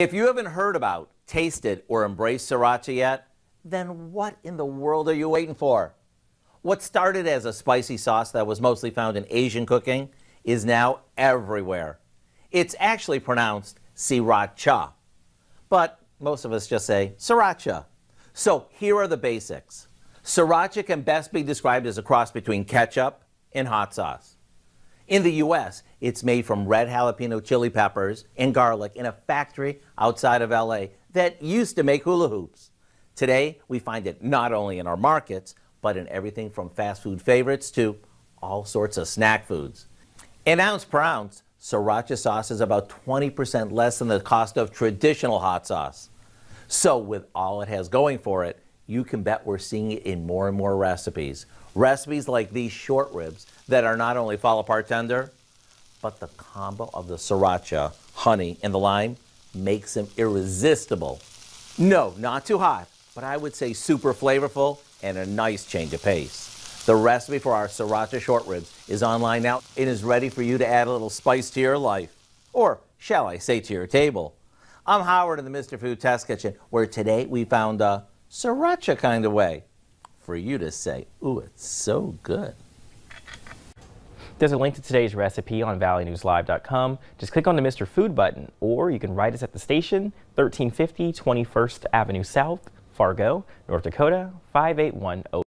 If you haven't heard about, tasted, or embraced sriracha yet, then what in the world are you waiting for? What started as a spicy sauce that was mostly found in Asian cooking is now everywhere. It's actually pronounced sriracha, but most of us just say sriracha. So here are the basics. Sriracha can best be described as a cross between ketchup and hot sauce. In the U.S., it's made from red jalapeno chili peppers and garlic in a factory outside of L.A. that used to make hula hoops. Today, we find it not only in our markets, but in everything from fast food favorites to all sorts of snack foods. An ounce per ounce, sriracha sauce is about 20% less than the cost of traditional hot sauce. So, with all it has going for it, you can bet we're seeing it in more and more recipes. Recipes like these short ribs that are not only fall apart tender, but the combo of the sriracha, honey, and the lime makes them irresistible. No, not too hot, but I would say super flavorful and a nice change of pace. The recipe for our sriracha short ribs is online now and is ready for you to add a little spice to your life, or shall I say to your table. I'm Howard in the Mr. Food Test Kitchen, where today we found a sriracha kind of way for you to say, ooh, it's so good. There's a link to today's recipe on valleynewslive.com. Just click on the Mr. Food button, or you can write us at the station, 1350 21st Avenue South, Fargo, North Dakota, 5810.